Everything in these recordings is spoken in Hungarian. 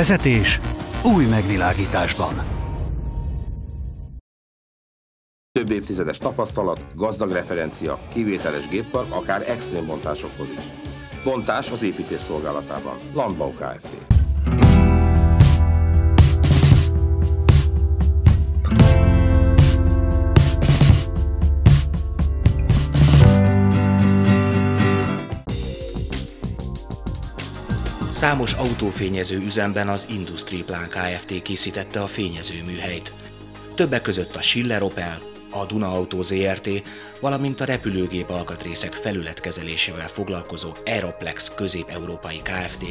Vezetés új megvilágításban. Több évtizedes tapasztalat, gazdag referencia, kivételes géppark, akár extrém bontásokhoz is. Bontás az építés szolgálatában. Landbau Kft. Számos autófényező üzemben az Industri Plan Kft. készítette a fényezőműhelyt. Többek között a Schiller Opel, a Duna Auto ZRT, valamint a repülőgép alkatrészek felületkezelésével foglalkozó Aeroplex közép-európai Kft.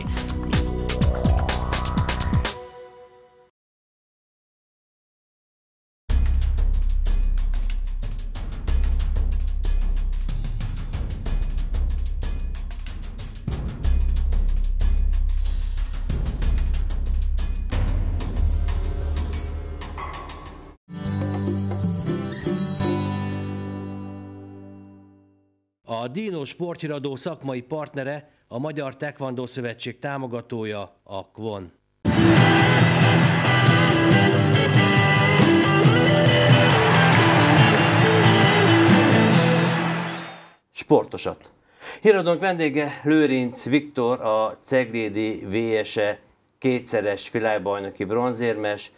Unió sporthíradó szakmai partnere, a Magyar Tekvandó Szövetség támogatója, a KVON. Sportosat. Híradónk vendége Lőrinc Viktor, a Ceglédi VSE kétszeres világbajnoki bronzérmes,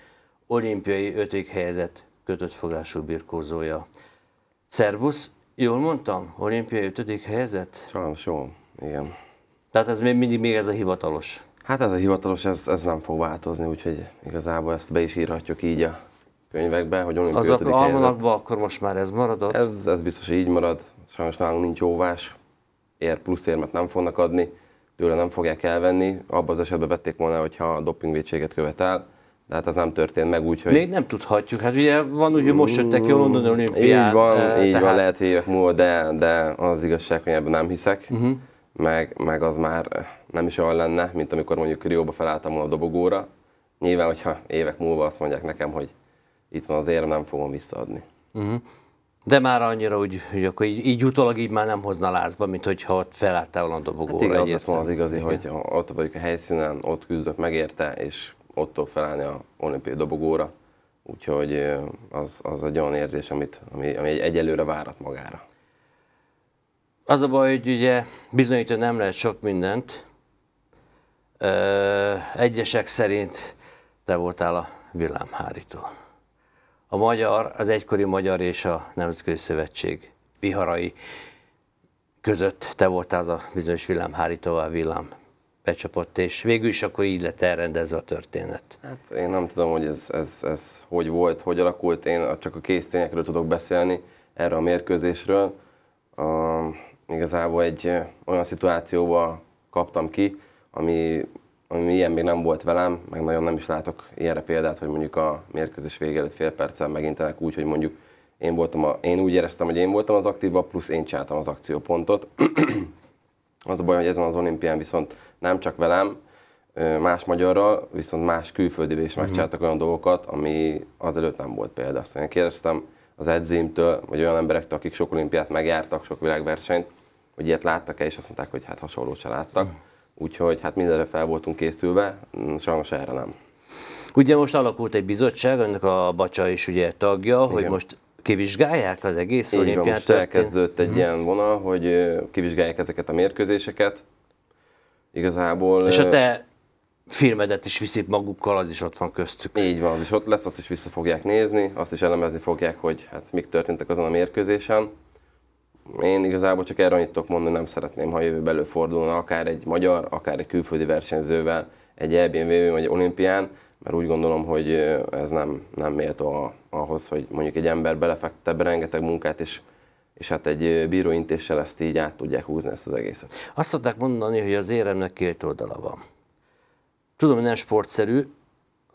olimpiai ötödik helyzet kötött fogású birkózója. Szervusz, Jól mondtam? Olimpiai ötödik helyzet? Sajnos jól, igen. Tehát ez még mindig még ez a hivatalos? Hát ez a hivatalos, ez, ez nem fog változni, úgyhogy igazából ezt be is írhatjuk így a könyvekbe, hogy olimpiai Az ötödik helyzet. almanakban akkor most már ez maradott? Ez, ez biztos, hogy így marad. Sajnos nálunk nincs óvás. Ér, plusz érmet nem fognak adni, tőle nem fogják elvenni. Abban az esetben vették volna, hogyha dopingvédséget követel de hát az nem történt meg úgy, hogy... Még nem tudhatjuk, hát ugye van úgy, hogy most jöttek ki a London mm, olimpián. Így van, e, így tehát... van, lehet, hogy évek múlva, de, de az igazság, hogy ebben nem hiszek, uh-huh. meg, meg az már nem is olyan lenne, mint amikor mondjuk Rióba felálltam volna a dobogóra. Nyilván, hogyha évek múlva azt mondják nekem, hogy itt van az érem, nem fogom visszaadni. Uh-huh. De már annyira, hogy, hogy akkor így, így utólag így már nem hozna lázba, mint hogyha ott felálltál a dobogóra. Hát igaz, ott van az igazi, igen. hogy ott vagyok a helyszínen, ott küzdök megérte, és ott tudok felállni a olimpiai dobogóra, úgyhogy az, az egy olyan érzés, amit, ami, ami egyelőre várat magára. Az a baj, hogy ugye bizonyítani nem lehet sok mindent. Egyesek szerint te voltál a villámhárító. A magyar, az egykori magyar és a Nemzetközi Szövetség viharai között te voltál az a bizonyos villámhárítóval villám becsapott, és végül is akkor így lett elrendezve a történet. Hát én nem tudom, hogy ez, ez, ez hogy volt, hogy alakult, én csak a tényekről tudok beszélni, erre a mérkőzésről. A, igazából egy eh, olyan szituációba kaptam ki, ami, ami ilyen még nem volt velem, meg nagyon nem is látok ilyenre példát, hogy mondjuk a mérkőzés vége előtt fél perccel megintenek úgy, hogy mondjuk én, voltam a, én úgy éreztem, hogy én voltam az aktívabb, plusz én csináltam az akciópontot. Az a baj, hogy ezen az olimpián viszont nem csak velem, más magyarral, viszont más külföldi is megcsináltak uh-huh. olyan dolgokat, ami azelőtt nem volt példa. azt én kérdeztem az edzőimtől, vagy olyan emberektől, akik sok olimpiát megjártak, sok világversenyt, hogy ilyet láttak-e, és azt mondták, hogy hát hasonló se láttak. Uh-huh. Úgyhogy hát mindenre fel voltunk készülve, mm, sajnos erre nem. Ugye most alakult egy bizottság, ennek a Bacsa is ugye tagja, Igen. hogy most kivizsgálják az egész olimpiát? Igen, most elkezdődött egy mhm. ilyen vonal, hogy kivizsgálják ezeket a mérkőzéseket. Igazából... És a te filmedet is viszik magukkal, az is ott van köztük. Így van, és ott lesz, azt is vissza fogják nézni, azt is elemezni fogják, hogy hát mik történtek azon a mérkőzésen. Én igazából csak erre annyit tudok mondani, nem szeretném, ha jövőben fordulna, akár egy magyar, akár egy külföldi versenyzővel egy EBMW vagy olimpián, mert úgy gondolom, hogy ez nem, nem méltó ahhoz, hogy mondjuk egy ember belefekte rengeteg munkát, és és hát egy bíróintéssel ezt így át tudják húzni ezt az egészet. Azt szokták mondani, hogy az éremnek két oldala van. Tudom, hogy nem sportszerű,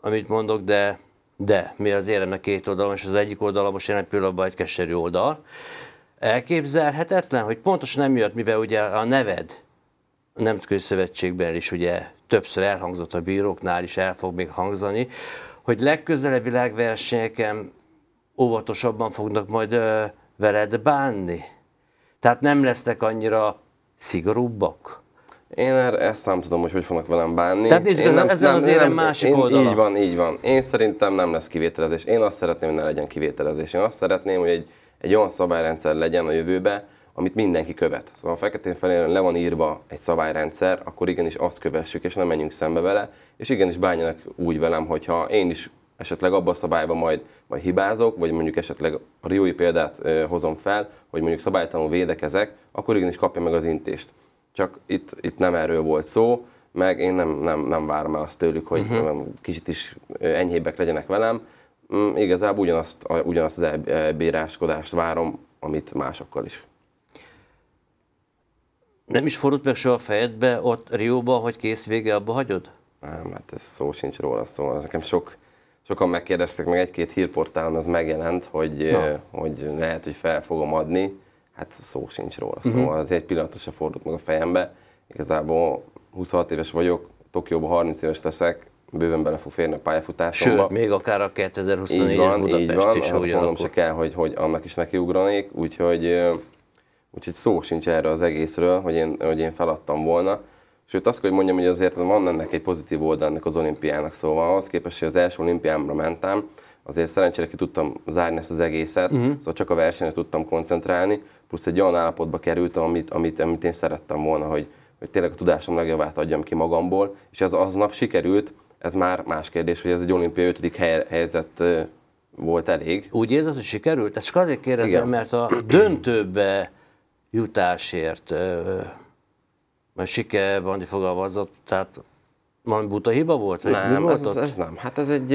amit mondok, de, de mi az éremnek két oldala, és az egyik oldala most jelen pillanatban egy keserű oldal. Elképzelhetetlen, hogy pontosan nem jött, mivel ugye a neved a Nemzetközi Szövetségben is ugye többször elhangzott a bíróknál is, el fog még hangzani, hogy legközelebb világversenyeken óvatosabban fognak majd ö, veled bánni? Tehát nem lesznek annyira szigorúbbak? Én erre ezt nem tudom, hogy hogy fognak velem bánni. Tehát nézzük, én nem, ez nem, az nem, másik én, oldala. Így van, így van. Én szerintem nem lesz kivételezés. Én azt szeretném, hogy ne legyen kivételezés. Én azt szeretném, hogy egy, egy olyan szabályrendszer legyen a jövőben, amit mindenki követ. Szóval a feketén felére le van írva egy szabályrendszer, akkor igenis azt kövessük, és nem menjünk szembe vele, és igenis bánjanak úgy velem, hogyha én is esetleg abban a szabályban majd, majd hibázok, vagy mondjuk esetleg a Riói példát ö, hozom fel, hogy mondjuk szabálytalanul védekezek, akkor igenis kapja meg az intést. Csak itt, itt nem erről volt szó, meg én nem, nem, nem várom el azt tőlük, hogy uh-huh. kicsit is enyhébbek legyenek velem. Mm, igazából ugyanazt, ugyanazt az elbíráskodást e-, várom, amit másokkal is. Nem is fordult meg soha a fejedbe ott Rióba, hogy kész vége, abba hagyod? Nem, hát ez szó sincs róla, szóval nekem sok, sokan megkérdeztek, meg egy-két hírportálon az megjelent, hogy, Na. hogy lehet, hogy fel fogom adni. Hát szó sincs róla, uh-huh. szóval az egy pillanatra se fordult meg a fejembe. Igazából 26 éves vagyok, Tokióban 30 éves leszek, bőven bele fog férni a pályafutásomba. Sőt, még akár a 2024-es Budapest így van, is, ahogy hát mondom, se kell, hogy, hogy annak is nekiugranék, úgyhogy úgyhogy szó sincs erre az egészről, hogy én, hogy én feladtam volna. Sőt, azt kell, hogy mondjam, hogy azért van ennek egy pozitív oldal ennek az olimpiának, szóval az képest, hogy az első olimpiámra mentem, azért szerencsére ki tudtam zárni ezt az egészet, uh-huh. szóval csak a versenyre tudtam koncentrálni, plusz egy olyan állapotba kerültem, amit, amit, amit én szerettem volna, hogy, hogy tényleg a tudásom legjavát adjam ki magamból, és ez aznap sikerült, ez már más kérdés, hogy ez egy olimpia ötödik Hely, helyzet volt elég. Úgy érzed, hogy sikerült? Ezt csak azért kérdezem, Igen. mert a döntőbe jutásért mert siker van fogalmazott, tehát valami buta hiba volt? Vagy nem, mi volt ez, ott? ez, nem. Hát ez egy,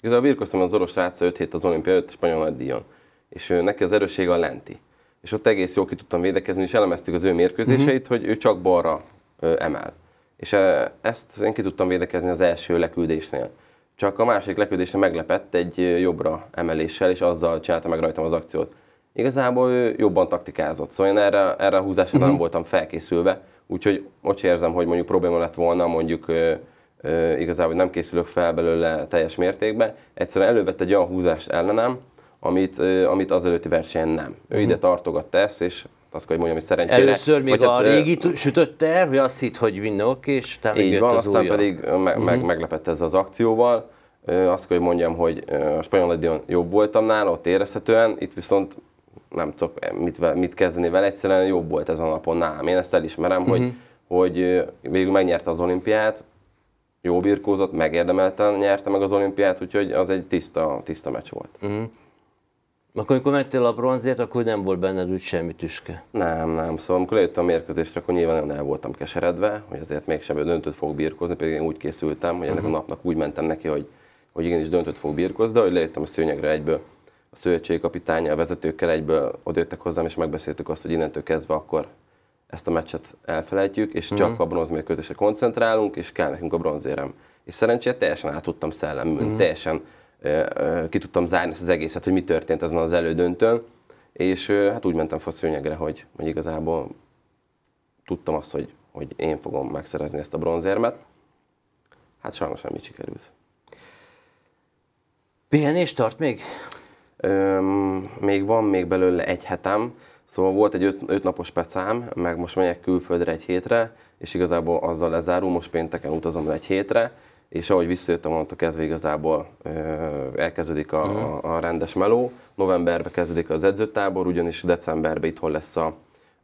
igazából birkoztam az orosz ráca 5 hét az olimpia 5 spanyol nagydíjon, és neki az erőssége a lenti. És ott egész jól ki tudtam védekezni, és elemeztük az ő mérkőzéseit, uh-huh. hogy ő csak balra emel. És ezt én ki tudtam védekezni az első leküldésnél. Csak a másik leküldésre meglepett egy jobbra emeléssel, és azzal csinálta meg rajtam az akciót igazából ő jobban taktikázott, szóval én erre, erre a húzásra uh-huh. nem mhm. voltam felkészülve, úgyhogy most érzem, hogy mondjuk probléma lett volna, mondjuk ö, ö, igazából nem készülök fel belőle teljes mértékben, egyszerűen elővett egy olyan húzást ellenem, amit, ö, amit az előtti versenyen nem. Ő uh-huh. ide tartogatta ezt, és azt kell, hogy mondjam, hogy szerencsére. Először még hát, a hát, régi sütötte, hogy azt hitt, hogy minden oké, és utána így van, az aztán újra. pedig me- meg, uh-huh. meglepett ez az akcióval. Azt kell, hogy mondjam, hogy a spanyol jobb voltam nála, ott érezhetően, itt viszont nem tudok eh, mit, mit kezdeni vele, egyszerűen jobb volt ez a napon nálam. Én ezt elismerem, uh-huh. hogy, mhm. hogy eh, végül megnyerte az olimpiát, jó birkózott, megérdemelten nyerte meg az olimpiát, úgyhogy az egy tiszta, tiszta meccs volt. Uh-huh. Akkor, amikor mentél a bronzért, akkor nem volt benned úgy semmi tüske? Nem, nem. Szóval amikor lejöttem a mérkőzésre, akkor nyilván nagyon el voltam keseredve, hogy azért mégsem döntőt fog birkózni, pedig én úgy készültem, hogy ennek uh-huh. a mhm. napnak úgy mentem neki, hogy, hogy igenis döntőt fog birkózni, de hogy lejöttem a szőnyegre egyből a szövetségkapitánya, a vezetőkkel egyből odőttek hozzám, és megbeszéltük azt, hogy innentől kezdve akkor ezt a meccset elfelejtjük, és csak mm. csak a bronzmérkőzésre koncentrálunk, és kell nekünk a bronzérem. És szerencsére teljesen át tudtam szellemülni, mm. teljesen ö, ö, ki tudtam zárni ezt az egészet, hogy mi történt ezen az elődöntőn, és ö, hát úgy mentem faszőnyegre, hogy, hogy igazából tudtam azt, hogy, hogy én fogom megszerezni ezt a bronzérmet. Hát sajnos nem így sikerült. Pihenés tart még? Öm, még van még belőle egy hetem, szóval volt egy öt, öt napos pecám, meg most megyek külföldre egy hétre, és igazából azzal lezárul, most pénteken utazom egy hétre, és ahogy visszajöttem onnantól kezdve igazából ö, elkezdődik a, mhm. a, a rendes meló. Novemberben kezdődik az edzőtábor, ugyanis decemberben itthon lesz a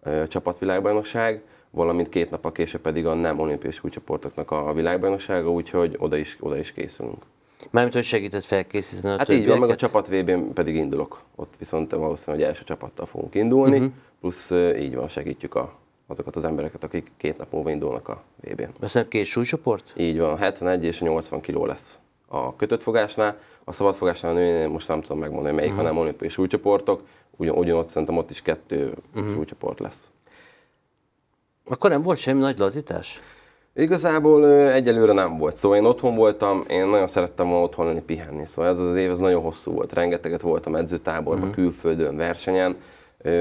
ö, csapatvilágbajnokság, valamint két nap a később pedig a nem olimpiai csoportoknak a világbajnoksága, úgyhogy oda is, oda is készülünk. Mármint, hogy segített felkészíteni a Hát így van, meg a csapat vb n pedig indulok. Ott viszont valószínűleg hogy első csapattal fogunk indulni, uh-huh. plusz így van, segítjük a, azokat az embereket, akik két nap múlva indulnak a vb n Aztán két súlycsoport? Így van, 71 és 80 kiló lesz a kötött fogásnál, a szabad a nőnél most nem tudom megmondani, melyik, uh-huh. hanem olimpiai súlycsoportok, ugyan, ugyanott szerintem ott is kettő uh-huh. súlycsoport lesz. Akkor nem volt semmi nagy lazítás? Igazából egyelőre nem volt, szóval én otthon voltam, én nagyon szerettem volna otthon lenni, pihenni, szóval ez az év ez nagyon hosszú volt, rengeteget voltam edzőtáborban, mm. külföldön, versenyen,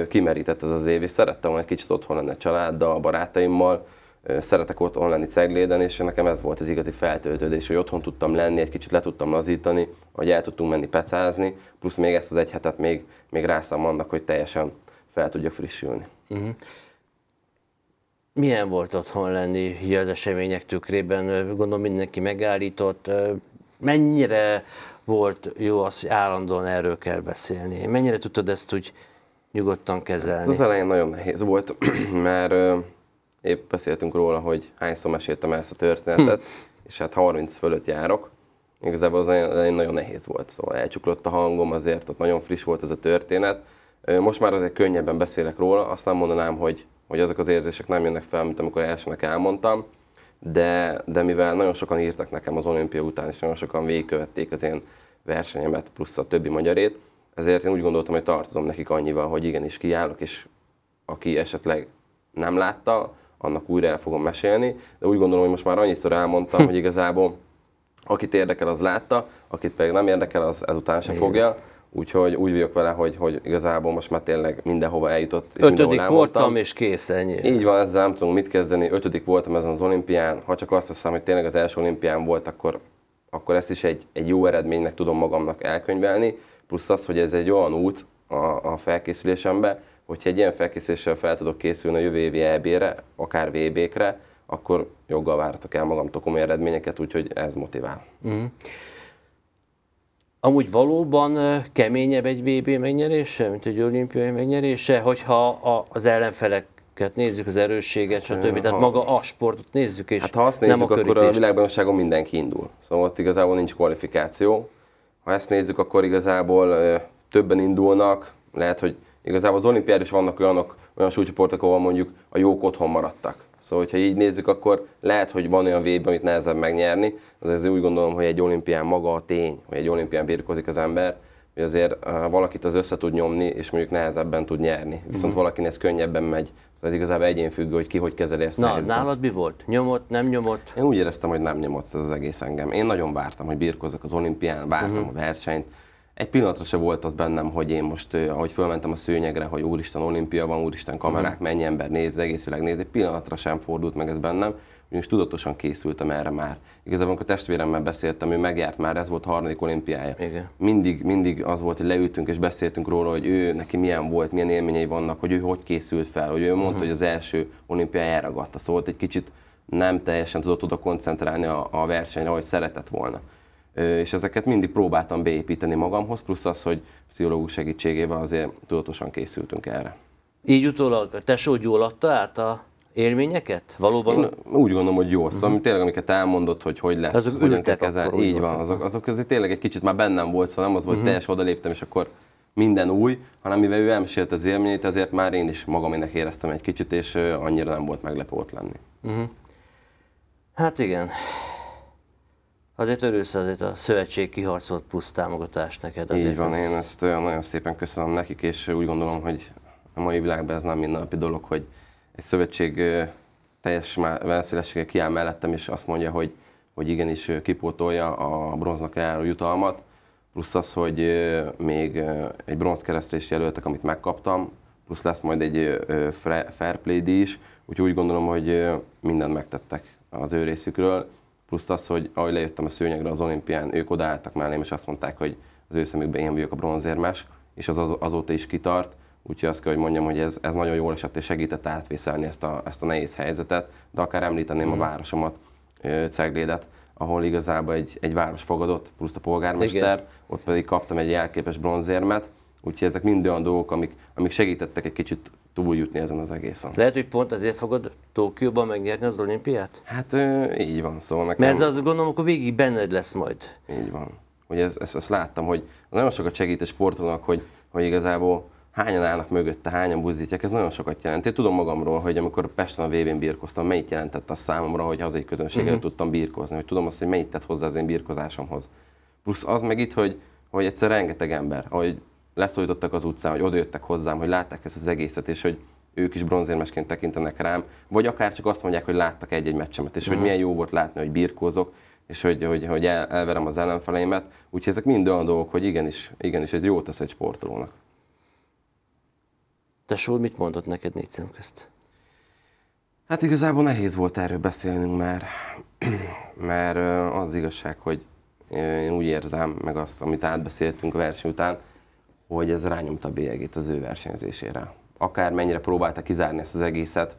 kimerített ez az év, és szerettem volna egy kicsit otthon lenni a családdal, barátaimmal, szeretek otthon lenni Cegléden, és nekem ez volt az igazi feltöltődés, hogy otthon tudtam lenni, egy kicsit le tudtam lazítani, hogy el tudtunk menni pecázni, plusz még ezt az egy hetet még, még rászám annak, hogy teljesen fel tudjak frissülni. Uh-huh. Milyen volt otthon lenni az események tükrében? Gondolom mindenki megállított. Mennyire volt jó az, hogy állandóan erről kell beszélni? Mennyire tudtad ezt úgy nyugodtan kezelni? Ez hát az elején nagyon nehéz volt, mert épp beszéltünk róla, hogy hányszor meséltem ezt a történetet, hm. és hát 30 fölött járok. Igazából az elején nagyon nehéz volt, szóval elcsuklott a hangom, azért ott nagyon friss volt ez a történet. Most már azért könnyebben beszélek róla, azt nem mondanám, hogy hogy azok az érzések nem jönnek fel, mint amikor elsőnek elmondtam, de, de mivel nagyon sokan írtak nekem az olimpia után, és nagyon sokan végigkövették az én versenyemet, plusz a többi magyarét, ezért én úgy gondoltam, hogy tartozom nekik annyival, hogy igenis kiállok, és aki esetleg nem látta, annak újra el fogom mesélni, de úgy gondolom, hogy most már annyiszor elmondtam, hogy igazából akit érdekel, az látta, akit pedig nem érdekel, az ezután se fogja. Úgyhogy úgy vagyok vele, hogy, hogy igazából most már tényleg mindenhova eljutott. És Ötödik voltam, voltam, és kész ennyi. Így van, ezzel nem tudunk mit kezdeni. Ötödik voltam ezen az olimpián. Ha csak azt hiszem, hogy tényleg az első olimpián volt, akkor, akkor ezt is egy, egy jó eredménynek tudom magamnak elkönyvelni. Plusz az, hogy ez egy olyan út a, a felkészülésembe, hogyha egy ilyen felkészüléssel fel tudok készülni a jövő évi EB-re, akár VB-kre, akkor joggal vártok el magamtól komoly eredményeket, úgyhogy ez motivál. Mm. Amúgy valóban keményebb egy VB megnyerése, mint egy olimpiai megnyerése, hogyha a, az ellenfelek nézzük, az erősséget, hát, stb. Tehát ha, maga a sportot nézzük, és hát ha azt nézzük, nem a akkor a világbajnokságon mindenki indul. Szóval ott igazából nincs kvalifikáció. Ha ezt nézzük, akkor igazából többen indulnak, lehet, hogy igazából az olimpiád is vannak olyanok, olyan súlycsoportok, ahol mondjuk a jók otthon maradtak. Szóval, hogyha így nézzük, akkor lehet, hogy van olyan vébe, amit nehezebb megnyerni, de azért úgy gondolom, hogy egy olimpián maga a tény, hogy egy olimpián birkozik az ember, hogy azért valakit az össze tud nyomni, és mondjuk nehezebben tud nyerni. Viszont mm-hmm. valakinek ez könnyebben megy. Szóval ez igazából egyén függő, hogy ki hogy kezeli ezt Na, helyzetet. nálad mi volt? Nyomott, nem nyomott? Én úgy éreztem, hogy nem nyomott ez az egész engem. Én nagyon vártam, hogy birkozok az olimpián, vártam mm-hmm. a versenyt, egy pillanatra se volt az bennem, hogy én most, ahogy fölmentem a szőnyegre, hogy úristen olimpia van, úristen kamerák, mhm. mennyi ember néz, egész világ néz, egy pillanatra sem fordult meg ez bennem, ugyanis tudatosan készültem erre már. Igazából, amikor a testvéremmel beszéltem, ő megjárt már, ez volt a harmadik olimpiája. Igen. Mindig, mindig az volt, hogy leültünk és beszéltünk róla, hogy ő neki milyen volt, milyen élményei vannak, hogy ő hogy készült fel, hogy ő mondta, uh-huh. hogy az első olimpiája elragadta. Szóval egy kicsit nem teljesen tudott oda koncentrálni a, a versenyre, ahogy szeretett volna és ezeket mindig próbáltam beépíteni magamhoz, plusz az, hogy pszichológus segítségével azért tudatosan készültünk erre. Így utólag a tesód jól adta át a élményeket? Valóban? Én úgy gondolom, hogy jó. Szóval uh-huh. tényleg, amiket elmondott, hogy hogy lesz, azok hogyan kell kezelni. Így van, azok, azok azért tényleg egy kicsit már bennem volt, szóval nem az volt, uh-huh. teljes odaléptem, és akkor minden új, hanem mivel ő elmesélte az élményét, ezért már én is magamének éreztem egy kicsit, és annyira nem volt meglepő ott lenni. Uh-huh. Hát igen azért örülsz azért a szövetség kiharcolt plusz támogatást neked. Azért Így van, az... én ezt nagyon szépen köszönöm nekik, és úgy gondolom, hogy a mai világban ez nem mindennapi dolog, hogy egy szövetség teljes velszélessége kiáll mellettem, és azt mondja, hogy, hogy igenis kipótolja a bronznak járó jutalmat, plusz az, hogy még egy keresztre is jelöltek, amit megkaptam, plusz lesz majd egy fair play is, úgyhogy úgy gondolom, hogy mindent megtettek az ő részükről, plusz az, hogy ahogy lejöttem a szőnyegre az olimpián, ők odaálltak mellém, és azt mondták, hogy az ő szemükben én vagyok a bronzérmes, és az azóta is kitart, úgyhogy azt kell, hogy mondjam, hogy ez, ez nagyon jól esett és segített átvészelni ezt a, ezt a nehéz helyzetet, de akár említeném mm. a mhm. városomat, Ceglédet, ahol igazából egy, egy város fogadott, plusz a polgármester, Igen. ott pedig kaptam egy elképes bronzérmet, úgyhogy ezek mind olyan dolgok, amik, amik segítettek egy kicsit túljutni ezen az egészen. Lehet, hogy pont azért fogod Tokióban megnyerni az olimpiát? Hát így van, szóval nekem... Mert ez azt gondolom, akkor végig benned lesz majd. Így van. Hogy ezt, ezt, ezt láttam, hogy nagyon sokat segít a sportolnak, hogy, hogy igazából hányan állnak mögötte, hányan buzdítják, ez nagyon sokat jelent. Én tudom magamról, hogy amikor Pesten a vb n birkoztam, mennyit jelentett a számomra, hogy hazai közönséggel uh-huh. Mhm. tudtam birkozni, hogy tudom azt, hogy mennyit tett hozzá az én birkozásomhoz. Plusz az meg itt, hogy, hogy egyszer rengeteg ember, ahogy leszólítottak az utcán, hogy odajöttek hozzám, hogy látták ezt az egészet, és hogy ők is bronzérmesként tekintenek rám, vagy akár csak azt mondják, hogy láttak egy-egy meccsemet, és mm. hogy mhm. milyen jó volt látni, hogy birkózok, és hogy, hogy, hogy el, elverem az ellenfeleimet. Úgyhogy ezek mind olyan dolgok, hogy igenis, igenis ez jó tesz egy sportolónak. Súr, mit mondott neked négy szem közt? Hát igazából nehéz volt erről beszélnünk, mert, mert az igazság, hogy én úgy érzem, meg azt, amit átbeszéltünk verseny után, hogy ez rányomta a bélyegét az ő versenyzésére. Akármennyire próbálta kizárni ezt az egészet,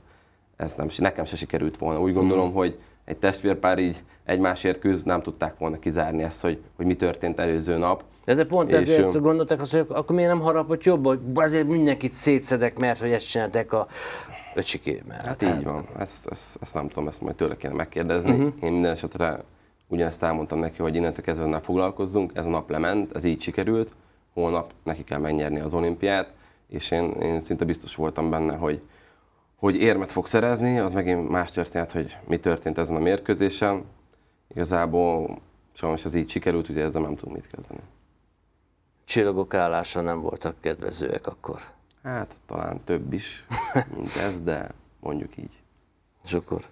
ez nem, nekem se sikerült volna. Úgy gondolom, hmm. hogy egy testvérpár így egymásért küzd, nem tudták volna kizárni ezt, hogy, hogy mi történt előző nap. De ez pont és ezért ő... gondolták azt, hogy akkor miért nem harapott jobb, hogy azért mindenkit szétszedek, mert hogy ezt csináltak a öcsikével. Hát, hát így van, ezt, ezt, ezt, nem tudom, ezt majd tőle kéne megkérdezni. Uh-huh. Én minden esetre ugyanezt elmondtam neki, hogy innentől kezdve ne foglalkozzunk, ez a nap lement, ez így sikerült, holnap neki kell megnyerni az olimpiát, és én, én szinte biztos voltam benne, hogy, hogy érmet fog szerezni, az megint más történet, hogy mi történt ezen a mérkőzésen. Igazából sajnos ez így sikerült, ugye ezzel nem tudunk mit kezdeni. Csillagok állása nem voltak kedvezőek akkor? Hát talán több is, mint ez, de mondjuk így. És akkor?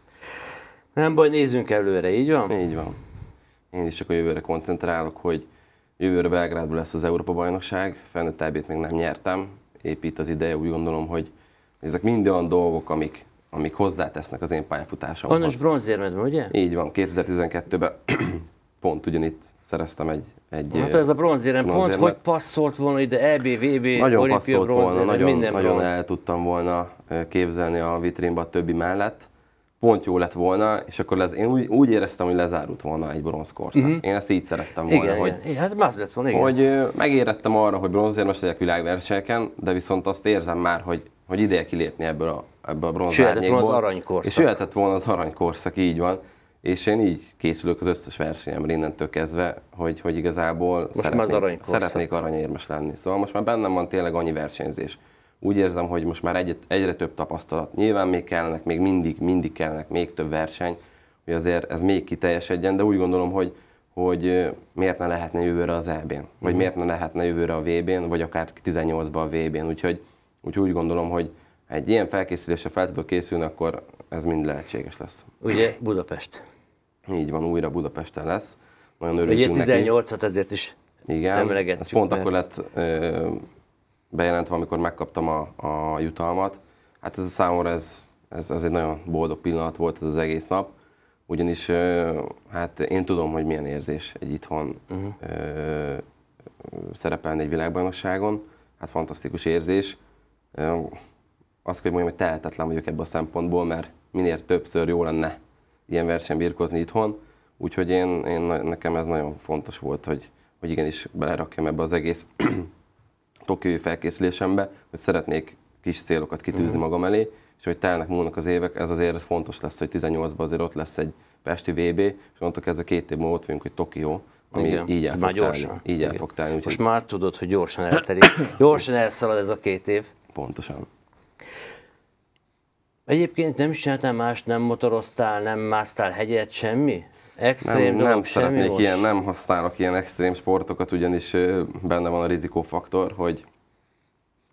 Nem baj, nézzünk előre, így van? Így van. Én is csak a jövőre koncentrálok, hogy Jövőre Belgrádban lesz az Európa-bajnokság, felnőtt elbét még nem nyertem, Épít az ideje, úgy gondolom, hogy ezek mind olyan dolgok, amik, amik hozzátesznek az én pályafutásomhoz. Annos bronzérmed van, ugye? Így van, 2012-ben pont ugyanitt szereztem egy, egy Hát ez a bronzérem pont hogy passzolt volna ide EB, VB, Nagyon olimpia, passzolt volna, nagyon, minden nagyon bronz. el tudtam volna képzelni a vitrínba a többi mellett pont jó lett volna, és akkor lez, én úgy, úgy éreztem, hogy lezárult volna egy bronzkorszak. Mm-hmm. Én ezt így szerettem volna. Igen, hogy, igen. Hát más lett volna, igen. Hogy megérettem arra, hogy bronzérmes legyek világversenyeken, de viszont azt érzem már, hogy, hogy ideje kilépni ebből a, ebből a bronzárnyékból. volna az aranykorszak. És jöhetett volna az aranykorszak, így van. És én így készülök az összes versenyemre innentől kezdve, hogy, hogy igazából most szeretnék, már az szeretnék aranyérmes lenni. Szóval most már bennem van tényleg annyi versenyzés úgy érzem, hogy most már egyet, egyre több tapasztalat. Nyilván még kellnek, még mindig, mindig kellnek még több verseny, hogy azért ez még kiteljesedjen, de úgy gondolom, hogy, hogy miért ne lehetne jövőre az EB-n, vagy mhm. miért ne lehetne jövőre a VB-n, vagy akár 18-ban a VB-n. Úgyhogy úgy, úgy gondolom, hogy egy ilyen felkészülésre fel tudok készülni, akkor ez mind lehetséges lesz. Ugye Budapest. Így van, újra Budapesten lesz. Nagyon örülünk Ugye 18-at ezért is igen, Ez pont mert... akkor lett bejelentve, amikor megkaptam a, a jutalmat. Hát ez a számomra ez, ez, ez egy nagyon boldog pillanat volt ez az egész nap, ugyanis hát én tudom, hogy milyen érzés egy itthon uh-huh. ö, szerepelni egy világbajnokságon. Hát fantasztikus érzés. Azt kell, hogy mondjam, hogy tehetetlen vagyok ebben a szempontból, mert minél többször jó lenne ilyen versenyen birkozni itthon. Úgyhogy én, én, nekem ez nagyon fontos volt, hogy, hogy igenis belerakjam ebbe az egész tokiói felkészülésembe, hogy szeretnék kis célokat kitűzni mhm. magam elé, és hogy telnek múlnak az évek, ez azért fontos lesz, hogy 18-ban azért ott lesz egy Pesti VB, és ez a két év múlva ott vagyunk, hogy Tokió, ami igen, így el fog már gyorsan. így igen. el fog Úgyhogy... Most már tudod, hogy gyorsan elterik. Gyorsan elszalad ez a két év. Pontosan. Egyébként nem is csináltál más, nem motoroztál, nem másztál hegyet, semmi? Extrém nem, dolog, nem szeretnék most? ilyen, nem használok ilyen extrém sportokat, ugyanis benne van a rizikófaktor, hogy,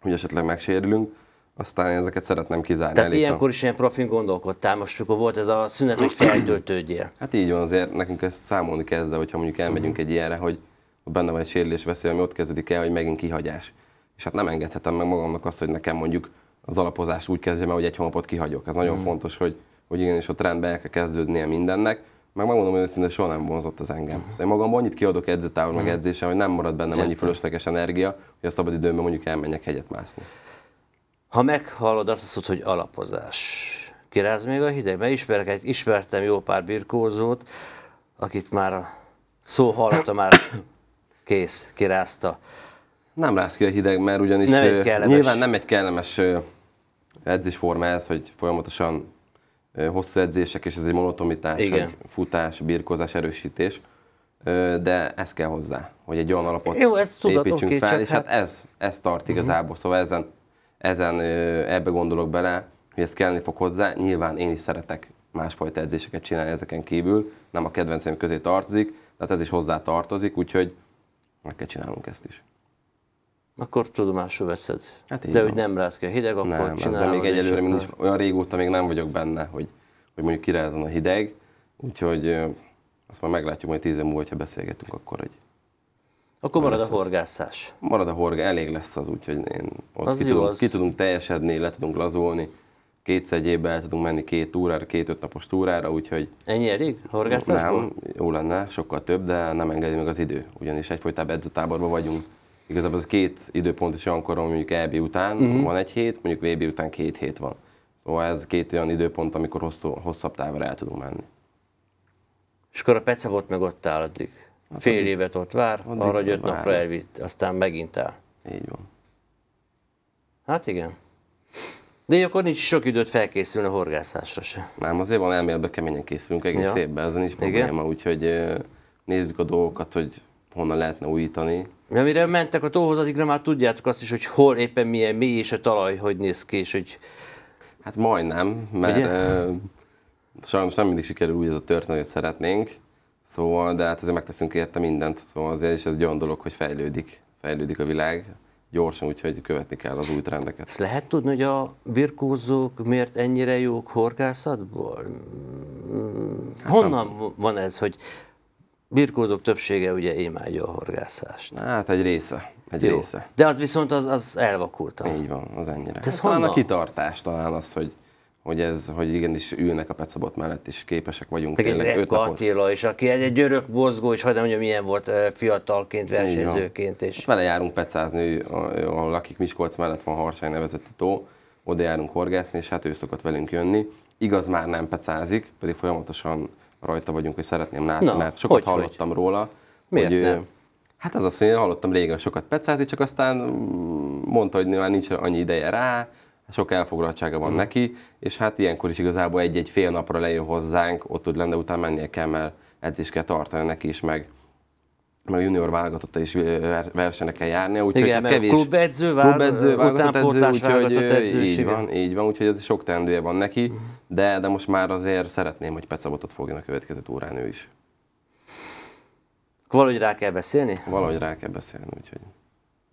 hogy esetleg megsérülünk aztán ezeket szeretném kizárni. Tehát ilyenkor is ilyen profin gondolkodtál most, mikor volt ez a szünet, hogy feltöltődjél? Hát így van, azért nekünk ezt számolni kezd, hogyha mondjuk elmegyünk uh-huh. egy ilyenre, hogy benne van egy sérülés veszély, ami ott kezdődik el, hogy megint kihagyás. És hát nem engedhetem meg magamnak azt, hogy nekem mondjuk az alapozás úgy kezdjem hogy egy hónapot kihagyok. Ez nagyon uh-huh. fontos, hogy, hogy igenis ott rendben el kell kezdődnie mindennek meg megmondom őszintén, soha nem vonzott az engem. Uh-huh. Szóval én magamban annyit kiadok edzőtávon, uh-huh. meg mhm. edzésen, hogy nem marad bennem annyi fölösleges energia, hogy a szabadidőmben mondjuk elmenjek hegyet mászni. Ha meghallod azt, azt hogy alapozás, kiráz még a hideg? Mert ismerek, egy, ismertem jó pár birkózót, akit már a szó hallotta, már kész, kirázta. Nem rász ki a hideg, mert ugyanis nem kellemes... nyilván nem egy kellemes edzésforma ez, hogy folyamatosan hosszú edzések, és ez egy monotomitás, Igen. futás, birkozás erősítés, de ez kell hozzá, hogy egy olyan alapot Jó, ezt tudatom építsünk ki, fel, és hát, hát ez, ez tart uh-huh. igazából, szóval ezen, ezen ebbe gondolok bele, hogy ez kellni fog hozzá. Nyilván én is szeretek másfajta edzéseket csinálni ezeken kívül, nem a kedvenceim közé tartozik, tehát ez is hozzá tartozik, úgyhogy meg kell csinálnunk ezt is akkor tudomásul veszed. Hát De hogy nem rász a hideg, akkor nem, csinálod. még egyelőre akkor... nincs, olyan régóta még nem vagyok benne, hogy, hogy mondjuk kirázzon a hideg, úgyhogy azt már meglátjuk majd tíz év múlva, ha beszélgetünk, akkor hogy akkor marad a horgászás. marad a horga, elég lesz az, úgyhogy én ott az ki, tudunk, az. ki tudunk teljesedni, le tudunk lazulni, kétszer egyébbe el tudunk menni két órára, két napos túrára, úgyhogy... Ennyi elég? Horgászásból? Nem, jó lenne, sokkal több, de nem engedi meg az idő, ugyanis egyfolytában edzőtáborban vagyunk igazából az két időpont is olyankor, mondjuk EB után uh-huh. van egy hét, mondjuk VB után két hét van. Szóval ez két olyan időpont, amikor hosszú, hosszabb távra el tudunk menni. És akkor a Pece volt meg ott áll addig. Hát Fél addig, évet ott vár, arra, hogy öt napra elvitt, aztán megint el. Így van. Hát igen. De akkor nincs sok időt felkészülni a horgászásra se. Nem, azért van elméletben keményen készülünk egész ja. évben, ezen is probléma, úgyhogy nézzük a dolgokat, hogy honnan lehetne újítani. Amire mentek a tóhoz, addigra már tudjátok azt is, hogy hol éppen milyen mély és a talaj, hogy néz ki, és hogy... Hát majdnem, mert Ugye? ö, sajnos nem mindig sikerül úgy ez a történet, hogy szeretnénk, szóval, de hát azért megteszünk érte mindent, szóval azért is ez egy olyan dolog, hogy fejlődik, fejlődik a világ, gyorsan, úgyhogy követni kell az új trendeket. Ezt lehet tudni, hogy a birkózók miért ennyire jók horgászatból? Hát Honnan nem. van ez, hogy birkózók többsége ugye imádja a horgászást. Hát egy része. Egy Jó. része. De az viszont az, az elvakulta. Így van, az ennyire. Ez hát talán a kitartás, talán az, hogy, hogy, ez, hogy igenis ülnek a pecabot mellett, és képesek vagyunk Meg tényleg öt napot. Attila is, aki egy, egy örök mozgó, és hagyd mondjam, milyen volt fiatalként, versenyzőként. És... Hát vele járunk pecázni, ahol lakik Miskolc mellett van Harcsány nevezett tó, oda járunk horgászni, és hát ő szokott velünk jönni. Igaz, már nem pecázik, pedig folyamatosan rajta vagyunk, hogy szeretném látni, Na, mert sokat hogy, hallottam hogy? róla. Miért hogy, nem? Hát az azt, hogy én hallottam régen sokat pecázni, csak aztán mm, mondta, hogy már nincs annyi ideje rá, sok elfoglaltsága van mm. neki, és hát ilyenkor is igazából egy-egy fél napra lejön hozzánk, ott tud lenne, utána mennie kell, mert edzést kell tartani neki is, meg mert a junior válogatotta is versenyre kell járni, úgyhogy Igen, hát kevés klubedző, klubedző válogatott edző, úgyhogy így van, így van, úgyhogy ez sok teendője van neki, uh-huh. de, de most már azért szeretném, hogy Pecabotot fogjon a következő órán ő is. Valahogy rá kell beszélni? Valahogy rá kell beszélni, úgyhogy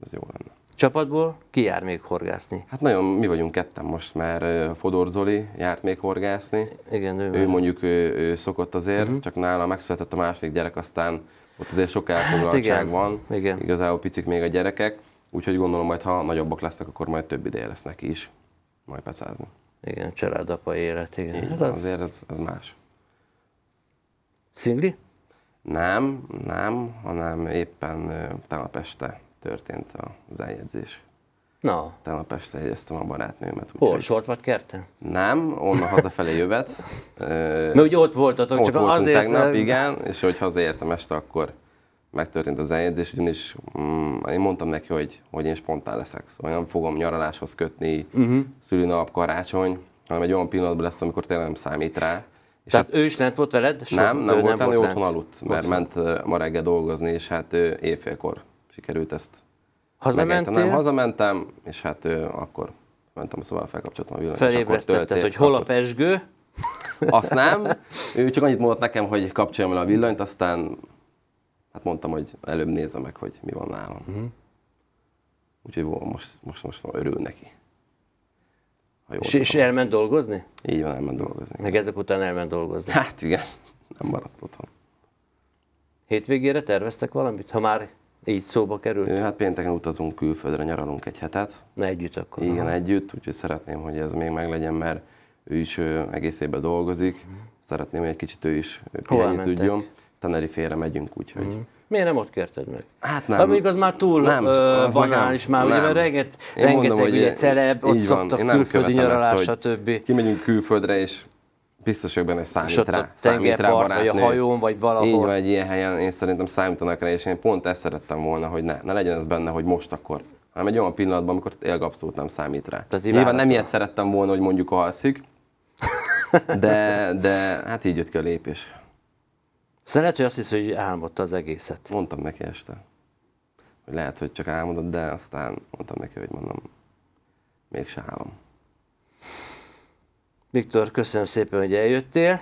ez jó lenne. Csapatból ki jár még horgászni? Hát nagyon, mi vagyunk ketten most már, Fodor Zoli járt még horgászni. Igen, ő, ő mondjuk ő, ő szokott azért, uh-huh. csak nála megszületett a második gyerek, aztán ott azért sok elfoglaltság hát igen, van, igen. igazából picik még a gyerekek, úgyhogy gondolom majd, ha nagyobbak lesznek, akkor majd több ideje lesz neki is, majd pecázni. Igen, családapa élet, igen. igen hát az... Azért ez, ez más. Szingli? Nem, nem, hanem éppen tegnap este történt az eljegyzés. Na. Tegnap este jegyeztem a barátnőmet. Úgy Hol? vagy kerte? Nem, onnan hazafelé jövet. Mert ugye ott voltatok, ott csak voltunk azért... tegnap, nem... igen, és hogy hazaértem este, akkor megtörtént az eljegyzés, ugyanis mm, én mondtam neki, hogy, hogy én spontán leszek, szóval nem fogom nyaraláshoz kötni uh-huh. Mhm. szülinap, karácsony, hanem egy olyan pillanatban lesz, amikor tényleg nem számít rá. És Tehát hát, ő is lent volt veled? Sok, nem, nem volt, nem volt, volt otthon aludt, mert ment ma reggel dolgozni, és hát éjfélkor sikerült ezt Hazamentél? nem, hazamentem, és hát ő, akkor mentem a szobába, felkapcsoltam a villanyt. Felébresztetted, hogy hol a pesgő? Azt nem. Ő csak annyit mondott nekem, hogy kapcsoljam le a villanyt, aztán hát mondtam, hogy előbb nézze meg, hogy mi van nálam. Uh-huh. Úgyhogy ó, most, most, most örül neki. Ha és, és elment dolgozni? Így van, elment dolgozni. Meg ezek után elment dolgozni? Hát igen, nem maradt otthon. Hétvégére terveztek valamit? Ha már így szóba került? Hát pénteken utazunk külföldre, nyaralunk egy hetet. Na együtt akkor. Igen, aha. együtt, úgyhogy szeretném, hogy ez még meglegyen, mert ő is ő, egész évben dolgozik. Mhm. Szeretném, hogy egy kicsit ő is pihenni tudjon. félre megyünk, úgyhogy... Uh-huh. Miért nem ott kérted meg? Hát, hát nem. Amíg az már túl nem, ö, az banális nem, már, nem. ugye, mert renget, rengeteg mondom, ugye, celeb, ott szoktak külföldi nyaralás, stb. Kimegyünk külföldre, és Biztos hogy benne, számít rá. A számít rá vagy a hajón, vagy valahol. Így van, egy ilyen helyen én szerintem számítanak rá, és én pont ezt szerettem volna, hogy ne, ne legyen ez benne, hogy most akkor hanem egy olyan pillanatban, amikor tényleg abszolút nem számít rá. Tehát Nyilván nem ilyet szerettem volna, hogy mondjuk alszik, de, de hát így jött ki a lépés. Szeret, szóval hogy azt hisz, hogy álmodta az egészet. Mondtam neki este, hogy lehet, hogy csak álmodott, de aztán mondtam neki, hogy mondom, mégse álom. Viktor, köszönöm szépen, hogy eljöttél.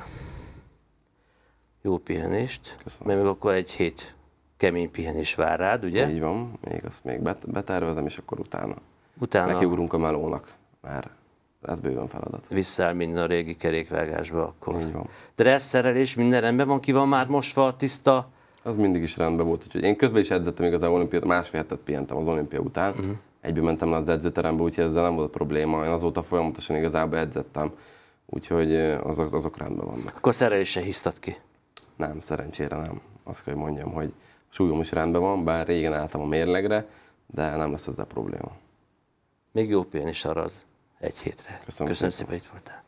Jó pihenést. Köszönöm. Mert még akkor egy hét kemény pihenés vár rád, ugye? Így van, még azt még betervezem, és akkor utána. Utána. Nekiugrunk a melónak, már ez bőven feladat. Visszáll minden a régi kerékvágásba akkor. Így van. Dresszerelés, minden rendben van, ki van már most a tiszta? Az mindig is rendben volt, úgyhogy én közben is edzettem az olimpiát, másfél hetet pihentem az olimpia után. Uh-huh. Mhm. Egyben mentem le az edzőterembe, úgyhogy ezzel nem volt probléma. Én azóta folyamatosan igazából edzettem úgyhogy azok, azok rendben vannak. Akkor szerelése hisztad ki? Nem, szerencsére nem. Azt kell, hogy mondjam, hogy súlyom is rendben van, bár régen álltam a mérlegre, de nem lesz ezzel probléma. Még jó pihenés arra az egy hétre. Köszönöm, Köszönöm szépen, hogy itt voltál.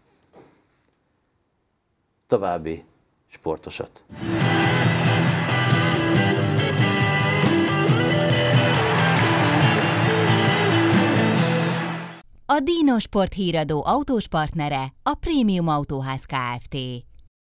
További sportosat. A Dino Sport híradó autós partnere a Prémium Autóház Kft.